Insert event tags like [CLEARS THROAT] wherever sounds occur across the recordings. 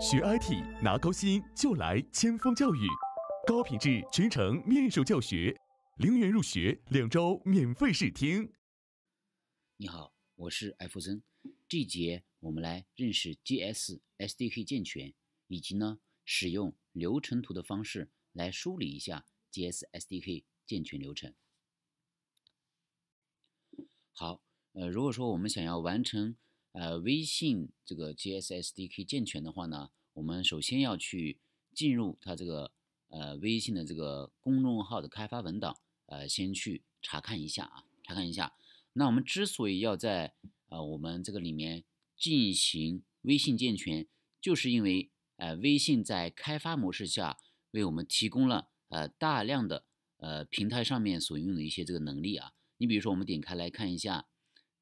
学 IT 拿高薪就来千锋教育，高品质全程面授教学，零元入学，两周免费试听。你好，我是艾弗森。这节我们来认识 GS SDK 健全，以及呢，使用流程图的方式来梳理一下 GS SDK 健全流程。好，呃，如果说我们想要完成。呃，微信这个 GSSDK 健全的话呢，我们首先要去进入它这个呃微信的这个公众号的开发文档，呃，先去查看一下啊，查看一下。那我们之所以要在啊我们这个里面进行微信健全，就是因为呃微信在开发模式下为我们提供了呃大量的呃平台上面所用的一些这个能力啊。你比如说，我们点开来看一下，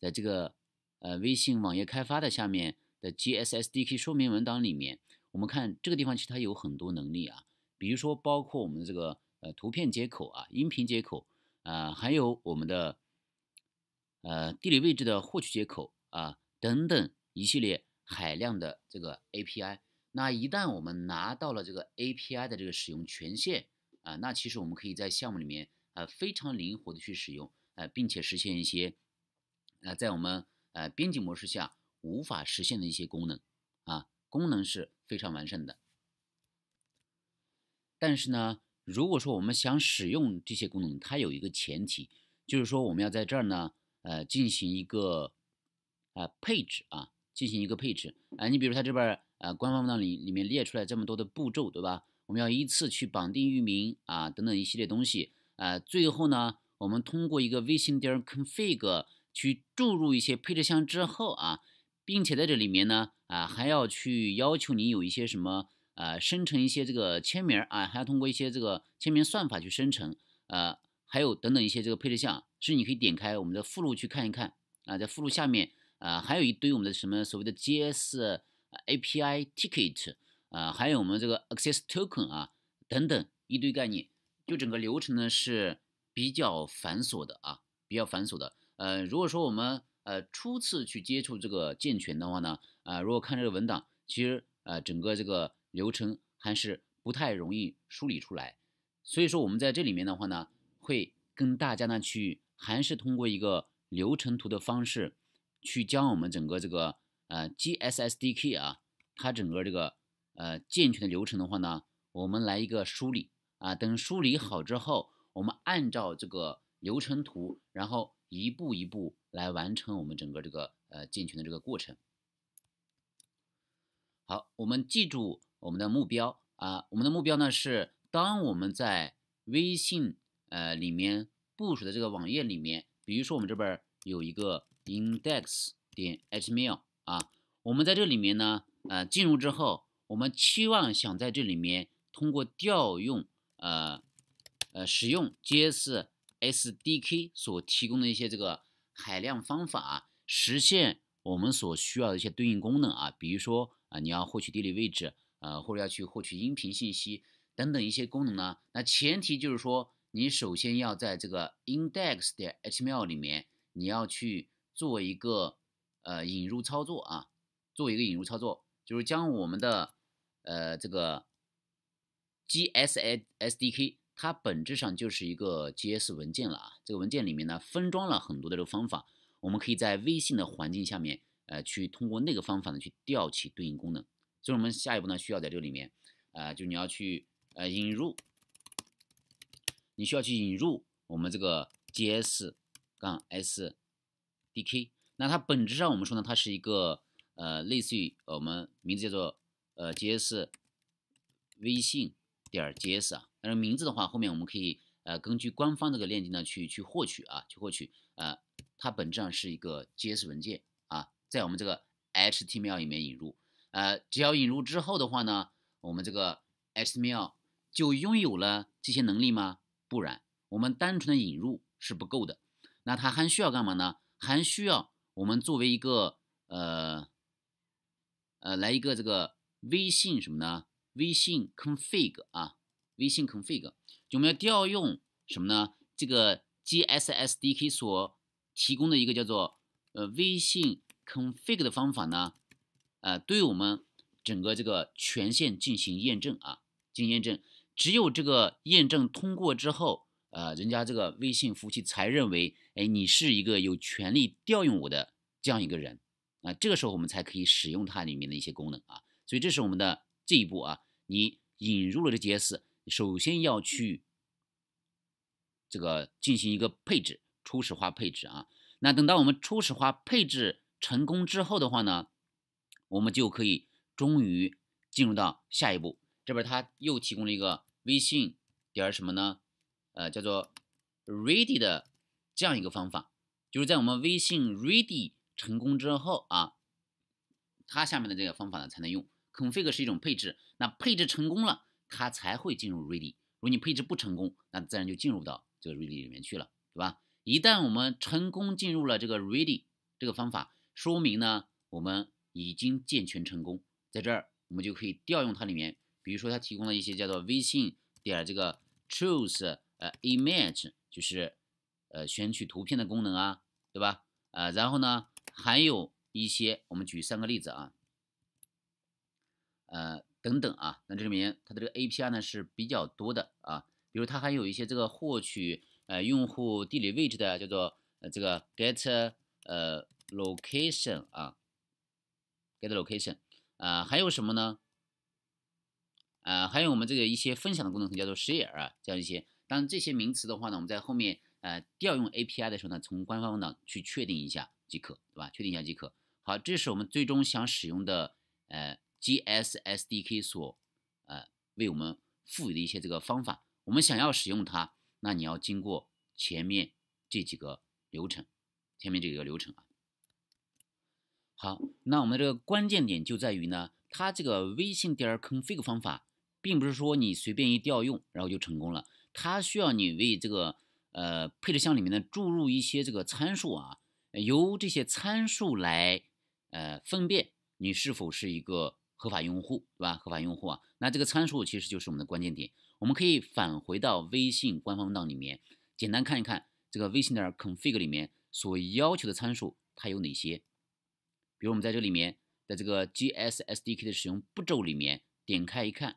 在这个。呃，微信网页开发的下面的 GSSDK 说明文档里面，我们看这个地方其实它有很多能力啊，比如说包括我们的这个呃图片接口啊、音频接口啊，还有我们的呃地理位置的获取接口啊等等一系列海量的这个 API。那一旦我们拿到了这个 API 的这个使用权限啊，那其实我们可以在项目里面啊非常灵活的去使用啊，并且实现一些啊在我们。呃，编辑模式下无法实现的一些功能，啊，功能是非常完善的。但是呢，如果说我们想使用这些功能，它有一个前提，就是说我们要在这儿呢，呃，进行一个啊配置啊，进行一个配置啊。你比如它这边啊，官方文档里里面列出来这么多的步骤，对吧？我们要依次去绑定域名啊，等等一系列东西啊。最后呢，我们通过一个微信点 config。去注入一些配置项之后啊，并且在这里面呢啊，还要去要求你有一些什么呃，生成一些这个签名啊，还要通过一些这个签名算法去生成呃，还有等等一些这个配置项，是你可以点开我们的附录去看一看啊，在附录下面啊，还有一堆我们的什么所谓的 GS API ticket 啊，还有我们这个 Access Token 啊等等一堆概念，就整个流程呢是比较繁琐的啊，比较繁琐的。呃，如果说我们呃初次去接触这个健全的话呢，啊，如果看这个文档，其实呃整个这个流程还是不太容易梳理出来，所以说我们在这里面的话呢，会跟大家呢去还是通过一个流程图的方式，去将我们整个这个呃 GSSDK 啊，它整个这个呃健全的流程的话呢，我们来一个梳理啊，等梳理好之后，我们按照这个流程图，然后。一步一步来完成我们整个这个呃进群的这个过程。好，我们记住我们的目标啊，我们的目标呢是，当我们在微信呃里面部署的这个网页里面，比如说我们这边有一个 index 点 html 啊，我们在这里面呢呃进入之后，我们期望想在这里面通过调用呃呃使用 JS。SDK 所提供的一些这个海量方法啊，实现我们所需要的一些对应功能啊，比如说啊，你要获取地理位置啊，或者要去获取音频信息等等一些功能呢。那前提就是说，你首先要在这个 index.html 点里面，你要去做一个呃引入操作啊，做一个引入操作，就是将我们的呃这个 GSSDK。它本质上就是一个 JS 文件了啊，这个文件里面呢，封装了很多的这个方法，我们可以在微信的环境下面，呃，去通过那个方法呢去调起对应功能。所以，我们下一步呢，需要在这里面，啊，就你要去呃引入，你需要去引入我们这个 JS 杠 SDK。那它本质上，我们说呢，它是一个呃，类似于我们名字叫做呃 JS 微信点儿 JS 啊。名字的话，后面我们可以呃根据官方这个链接呢去去获取啊，去获取呃，它本质上是一个 JS 文件啊，在我们这个 HTML 里面引入呃，只要引入之后的话呢，我们这个 HTML 就拥有了这些能力吗？不然，我们单纯的引入是不够的。那它还需要干嘛呢？还需要我们作为一个呃呃来一个这个微信什么呢？微信 config 啊。微信 config，就我们要调用什么呢？这个 G S S D K 所提供的一个叫做呃微信 config 的方法呢，啊，对我们整个这个权限进行验证啊，进行验证，只有这个验证通过之后，呃，人家这个微信服务器才认为，哎，你是一个有权利调用我的这样一个人，啊，这个时候我们才可以使用它里面的一些功能啊，所以这是我们的这一步啊，你引入了这 G S。首先要去这个进行一个配置，初始化配置啊。那等到我们初始化配置成功之后的话呢，我们就可以终于进入到下一步。这边它又提供了一个微信点什么呢？呃，叫做 ready 的这样一个方法，就是在我们微信 ready 成功之后啊，它下面的这个方法呢才能用。config 是一种配置，那配置成功了。它才会进入 ready。如果你配置不成功，那自然就进入到这个 ready 里面去了，对吧？一旦我们成功进入了这个 ready，这个方法说明呢，我们已经健全成功。在这儿，我们就可以调用它里面，比如说它提供了一些叫做微信点这个 choose，呃，image，就是呃选取图片的功能啊，对吧？呃，然后呢，还有一些，我们举三个例子啊，呃。等等啊，那这里面它的这个 API 呢是比较多的啊，比如它还有一些这个获取呃用户地理位置的，叫做呃这个 get 呃 location 啊，get location 啊，还有什么呢？啊，还有我们这个一些分享的功能，叫做 share 啊，这样一些。当然这些名词的话呢，我们在后面呃调用 API 的时候呢，从官方呢去确定一下即可，对吧？确定一下即可。好，这是我们最终想使用的呃。GSSDK 所呃为我们赋予的一些这个方法，我们想要使用它，那你要经过前面这几个流程，前面这个流程啊。好，那我们这个关键点就在于呢，它这个微信第二 config 方法，并不是说你随便一调用然后就成功了，它需要你为这个呃配置项里面呢注入一些这个参数啊，由这些参数来呃分辨你是否是一个。合法用户对吧？合法用户啊，那这个参数其实就是我们的关键点。我们可以返回到微信官方文档里面，简单看一看这个微信的 config 里面所要求的参数它有哪些。比如我们在这里面，在这个 G S S D K 的使用步骤里面点开一看，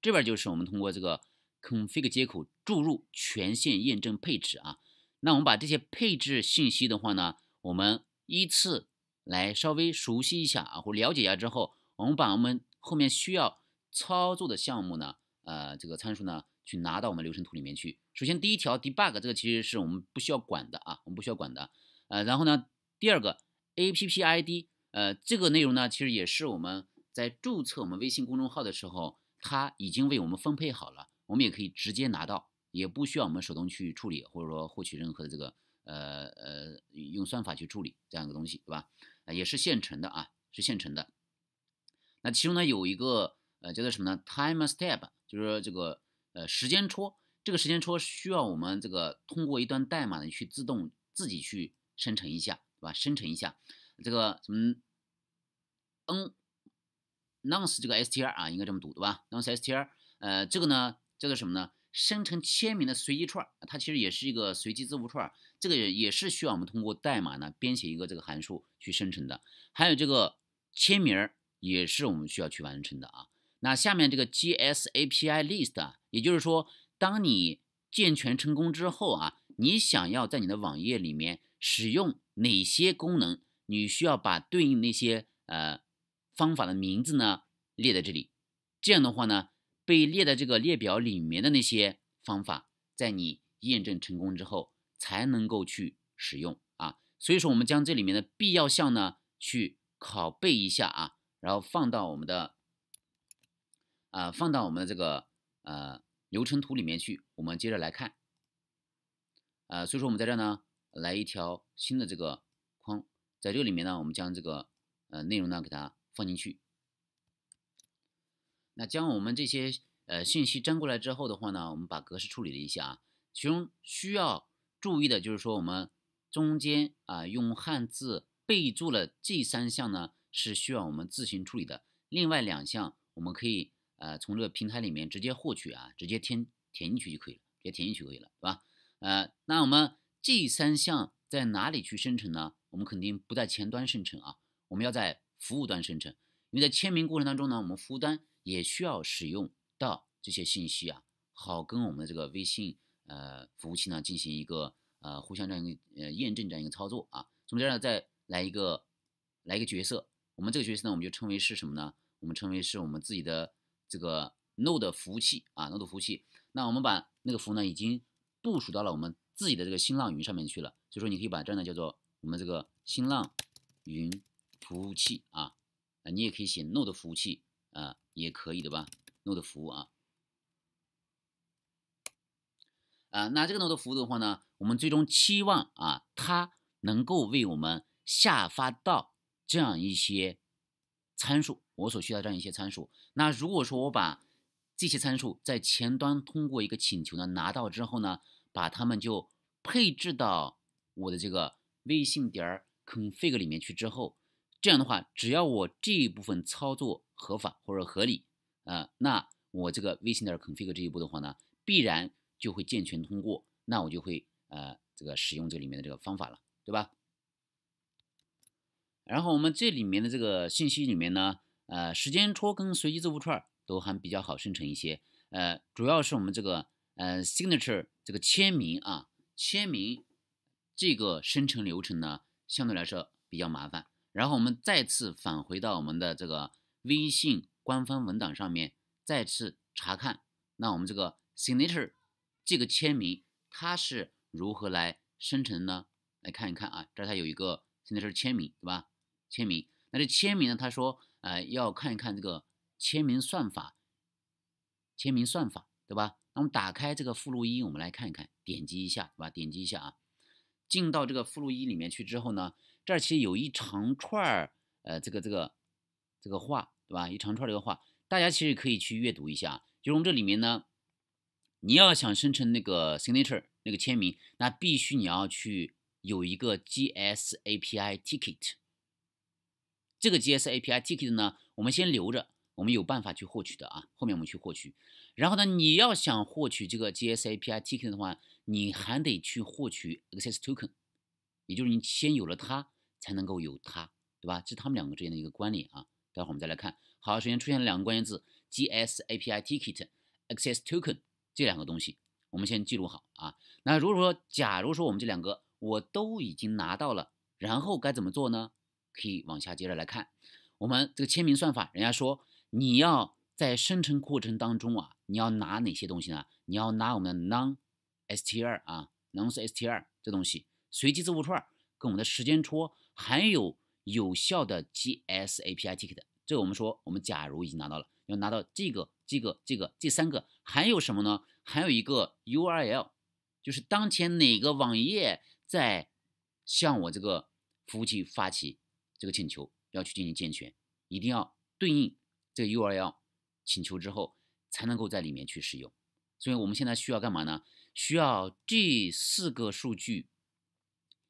这边就是我们通过这个 config 接口注入权限验证配置啊。那我们把这些配置信息的话呢，我们依次来稍微熟悉一下啊，或了解一下之后。我们把我们后面需要操作的项目呢，呃，这个参数呢，去拿到我们流程图里面去。首先，第一条 debug 这个其实是我们不需要管的啊，我们不需要管的。呃，然后呢，第二个 app id，呃，这个内容呢，其实也是我们在注册我们微信公众号的时候，它已经为我们分配好了，我们也可以直接拿到，也不需要我们手动去处理，或者说获取任何的这个呃呃用算法去处理这样一个东西，对吧？也是现成的啊，是现成的。那其中呢有一个呃叫做什么呢？time step，就是这个呃时间戳。这个时间戳需要我们这个通过一段代码呢去自动自己去生成一下，对吧？生成一下这个什么 n nonce 这个 S T R 啊，应该这么读，对吧？nonce S T R，呃，这个呢叫做什么呢？生成签名的随机串儿，它其实也是一个随机字符串儿。这个也是需要我们通过代码呢编写一个这个函数去生成的。还有这个签名儿。也是我们需要去完成的啊。那下面这个 GS API List 啊，也就是说，当你健全成功之后啊，你想要在你的网页里面使用哪些功能，你需要把对应那些呃方法的名字呢列在这里。这样的话呢，被列的这个列表里面的那些方法，在你验证成功之后才能够去使用啊。所以说，我们将这里面的必要项呢去拷贝一下啊。然后放到我们的，啊，放到我们的这个呃流程图里面去。我们接着来看，啊，所以说我们在这呢来一条新的这个框，在这里面呢我们将这个呃内容呢给它放进去。那将我们这些呃信息粘过来之后的话呢，我们把格式处理了一下啊。其中需要注意的就是说我们中间啊用汉字备注了这三项呢。是需要我们自行处理的。另外两项，我们可以呃从这个平台里面直接获取啊，直接填填进去就可以了，直接填进去就可以了，对吧？呃，那我们这三项在哪里去生成呢？我们肯定不在前端生成啊，我们要在服务端生成，因为在签名过程当中呢，我们服务端也需要使用到这些信息啊，好跟我们这个微信呃服务器呢进行一个呃互相这样一个呃验证这样一个操作啊。中间呢再来一个来一个角色。我们这个学习呢，我们就称为是什么呢？我们称为是我们自己的这个 Node 服务器啊，Node 服务器。那我们把那个服务呢，已经部署到了我们自己的这个新浪云上面去了。所以说，你可以把这呢叫做我们这个新浪云服务器啊，啊，你也可以写 Node 服务器啊，也可以的吧？Node 服务啊，啊，那这个 Node 服务的话呢，我们最终期望啊，它能够为我们下发到。这样一些参数，我所需要这样一些参数。那如果说我把这些参数在前端通过一个请求呢拿到之后呢，把它们就配置到我的这个微信点儿 config 里面去之后，这样的话，只要我这一部分操作合法或者合理啊，那我这个微信点儿 config 这一步的话呢，必然就会健全通过，那我就会呃这个使用这里面的这个方法了，对吧？然后我们这里面的这个信息里面呢，呃，时间戳跟随机字符串都还比较好生成一些，呃，主要是我们这个呃 signature 这个签名啊，签名这个生成流程呢，相对来说比较麻烦。然后我们再次返回到我们的这个微信官方文档上面，再次查看，那我们这个 signature 这个签名它是如何来生成呢？来看一看啊，这儿它有一个 signature 签名，对吧？签名，那这签名呢？他说，呃，要看一看这个签名算法，签名算法，对吧？那我们打开这个附录一，我们来看一看，点击一下，对吧？点击一下啊，进到这个附录一里面去之后呢，这儿其实有一长串儿，呃，这个这个这个话，对吧？一长串儿这个话，大家其实可以去阅读一下。就是这里面呢，你要想生成那个 signature 那个签名，那必须你要去有一个 GSAPI ticket。这个 GS API Ticket 呢，我们先留着，我们有办法去获取的啊。后面我们去获取。然后呢，你要想获取这个 GS API Ticket 的话，你还得去获取 Access Token，也就是你先有了它，才能够有它，对吧？这是他们两个之间的一个关联啊。待会儿我们再来看。好，首先出现了两个关键字：GS API Ticket、Access Token 这两个东西，我们先记录好啊。那如果说，假如说我们这两个我都已经拿到了，然后该怎么做呢？可以往下接着来看，我们这个签名算法，人家说你要在生成过程当中啊，你要拿哪些东西呢？你要拿我们的 non-str 啊，non-str 这东西，随机字符串，跟我们的时间戳，还有有效的 g-s-a-p-i-t-k i 的。这我们说，我们假如已经拿到了，要拿到这个、这个、这个这三个，还有什么呢？还有一个 U-R-L，就是当前哪个网页在向我这个服务器发起。这个请求要去进行健全，一定要对应这个 URL 请求之后，才能够在里面去使用。所以我们现在需要干嘛呢？需要这四个数据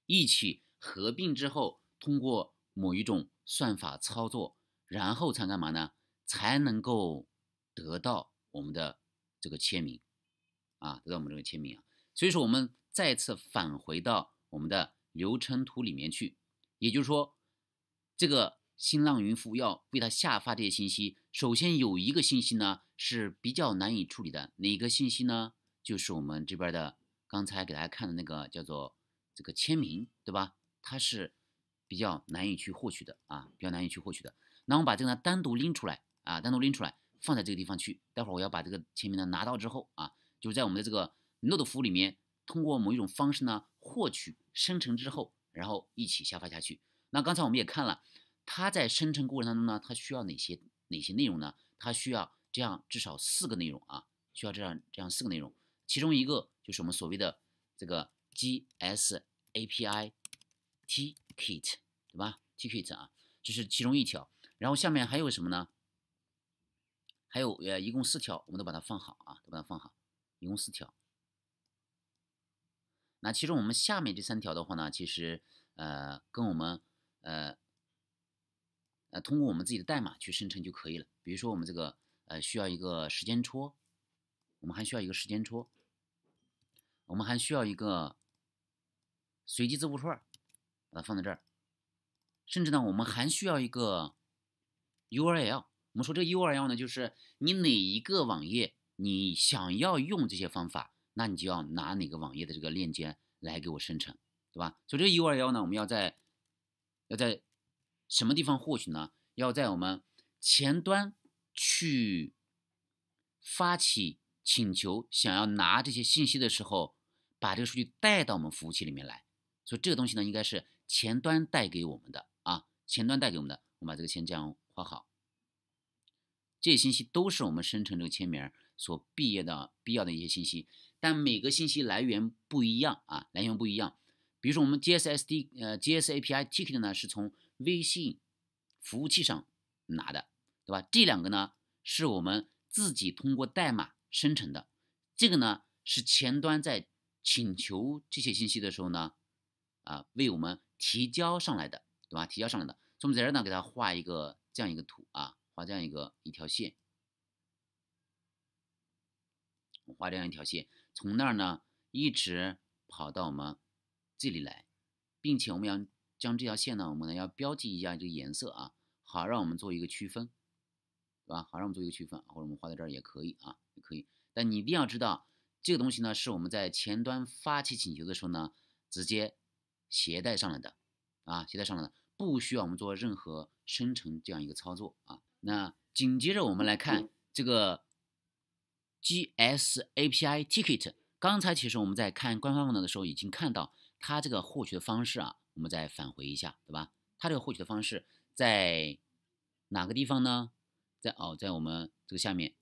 一起合并之后，通过某一种算法操作，然后才干嘛呢？才能够得到我们的这个签名啊，得到我们这个签名啊。所以说，我们再次返回到我们的流程图里面去，也就是说。这个新浪云服务要为它下发这些信息，首先有一个信息呢是比较难以处理的，哪个信息呢？就是我们这边的刚才给大家看的那个叫做这个签名，对吧？它是比较难以去获取的啊，比较难以去获取的。那我们把这个呢单独拎出来啊，单独拎出来放在这个地方去。待会儿我要把这个签名呢拿到之后啊，就是在我们的这个 Node 服务里面，通过某一种方式呢获取生成之后，然后一起下发下去。那刚才我们也看了，它在生成过程当中呢，它需要哪些哪些内容呢？它需要这样至少四个内容啊，需要这样这样四个内容，其中一个就是我们所谓的这个 G S A P I T Kit 对吧？T Kit 啊，这是其中一条。然后下面还有什么呢？还有呃，一共四条，我们都把它放好啊，都把它放好，一共四条。那其中我们下面这三条的话呢，其实呃，跟我们呃呃，通过我们自己的代码去生成就可以了。比如说，我们这个呃需要一个时间戳，我们还需要一个时间戳，我们还需要一个随机字符串，把它放在这儿。甚至呢，我们还需要一个 URL。我们说这个 URL 呢，就是你哪一个网页，你想要用这些方法，那你就要拿哪个网页的这个链接来给我生成，对吧？所以这个 URL 呢，我们要在要在什么地方获取呢？要在我们前端去发起请求，想要拿这些信息的时候，把这个数据带到我们服务器里面来。所以这个东西呢，应该是前端带给我们的啊，前端带给我们的。我们把这个先这样画好。这些信息都是我们生成这个签名所毕业的必要的一些信息，但每个信息来源不一样啊，来源不一样。比如说，我们 G S S D 呃 G S A P I T i c K e t 呢，是从微信服务器上拿的，对吧？这两个呢，是我们自己通过代码生成的。这个呢，是前端在请求这些信息的时候呢，啊，为我们提交上来的，对吧？提交上来的。所以，我们在这儿呢，给它画一个这样一个图啊，画这样一个一条线，画这样一条线，从那儿呢，一直跑到我们。这里来，并且我们要将这条线呢，我们呢要标记一下这个颜色啊，好，让我们做一个区分，对吧？好，让我们做一个区分，或者我们画在这儿也可以啊，也可以。但你一定要知道，这个东西呢是我们在前端发起请求的时候呢，直接携带上来的啊，携带上来的，不需要我们做任何生成这样一个操作啊。那紧接着我们来看 [CLEARS THROAT] 这个 G S A P I Ticket。刚才其实我们在看官方文档的时候已经看到。它这个获取的方式啊，我们再返回一下，对吧？它这个获取的方式在哪个地方呢？在哦，在我们这个下面，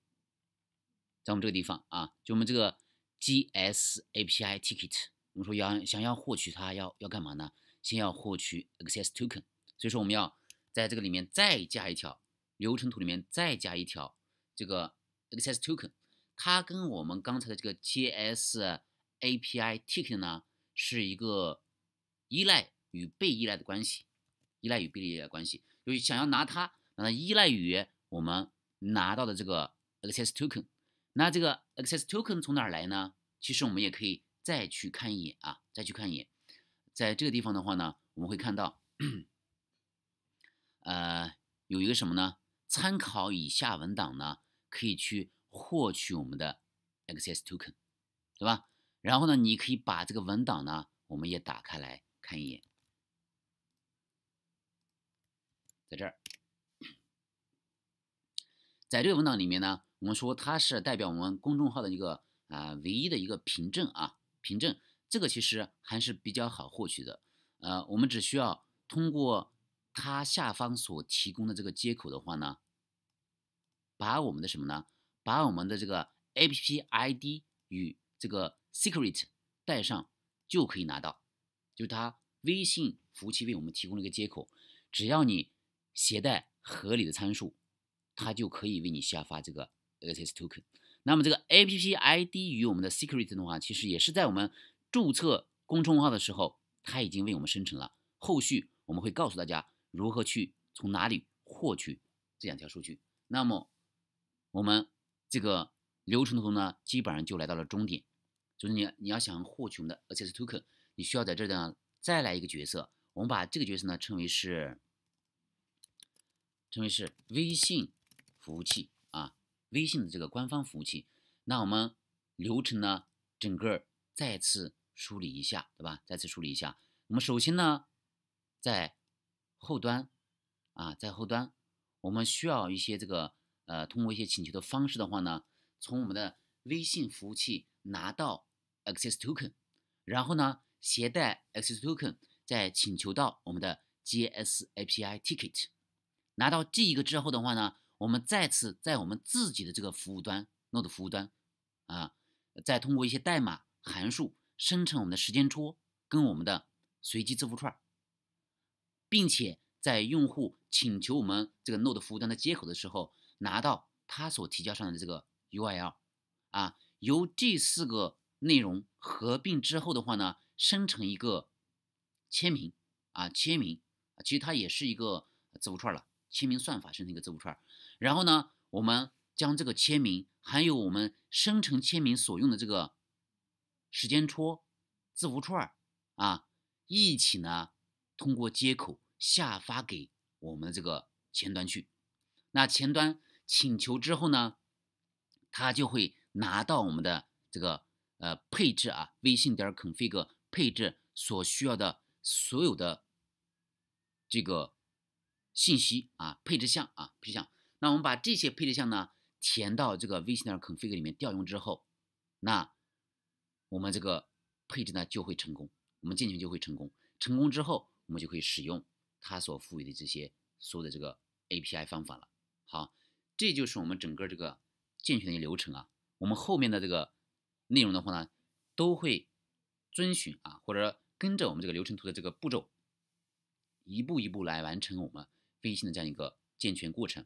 在我们这个地方啊，就我们这个 G S A P I Ticket。我们说要想要获取它，要要干嘛呢？先要获取 Access Token。所以说我们要在这个里面再加一条流程图里面再加一条这个 Access Token。它跟我们刚才的这个 G S A P I Ticket 呢？是一个依赖与被依赖的关系，依赖与被依赖关系，就想要拿它，那依赖于我们拿到的这个 access token，那这个 access token 从哪儿来呢？其实我们也可以再去看一眼啊，再去看一眼，在这个地方的话呢，我们会看到，呃，有一个什么呢？参考以下文档呢，可以去获取我们的 access token，对吧？然后呢，你可以把这个文档呢，我们也打开来看一眼，在这儿，在这个文档里面呢，我们说它是代表我们公众号的一个啊唯一的一个凭证啊凭证，这个其实还是比较好获取的，呃，我们只需要通过它下方所提供的这个接口的话呢，把我们的什么呢？把我们的这个 APP ID 与这个 Secret 带上就可以拿到，就是它微信服务器为我们提供了一个接口，只要你携带合理的参数，它就可以为你下发这个 Access Token。那么这个 App ID 与我们的 Secret 的话，其实也是在我们注册公众号的时候，它已经为我们生成了。后续我们会告诉大家如何去从哪里获取这两条数据。那么我们这个流程图呢，基本上就来到了终点。就是你，你要想获取我们的 access token，你需要在这儿呢再来一个角色。我们把这个角色呢称为是，称为是微信服务器啊，微信的这个官方服务器。那我们流程呢，整个再次梳理一下，对吧？再次梳理一下。我们首先呢，在后端啊，在后端，我们需要一些这个呃，通过一些请求的方式的话呢，从我们的微信服务器拿到。access token，然后呢，携带 access token 再请求到我们的 GS API ticket，拿到这一个之后的话呢，我们再次在我们自己的这个服务端 Node 服务端啊，再通过一些代码函数生成我们的时间戳跟我们的随机字符串，并且在用户请求我们这个 Node 服务端的接口的时候，拿到他所提交上的这个 URL 啊，由这四个。内容合并之后的话呢，生成一个签名啊，签名，其实它也是一个字符串了。签名算法生成一个字符串，然后呢，我们将这个签名还有我们生成签名所用的这个时间戳字符串啊，一起呢通过接口下发给我们的这个前端去。那前端请求之后呢，它就会拿到我们的这个。呃，配置啊，微信点 config 配置所需要的所有的这个信息啊，配置项啊，配置项。那我们把这些配置项呢，填到这个微信点 config 里面调用之后，那我们这个配置呢就会成功，我们进去就会成功。成功之后，我们就可以使用它所赋予的这些所有的这个 API 方法了。好，这就是我们整个这个进群的流程啊。我们后面的这个。内容的话呢，都会遵循啊，或者跟着我们这个流程图的这个步骤，一步一步来完成我们飞信的这样一个健全过程。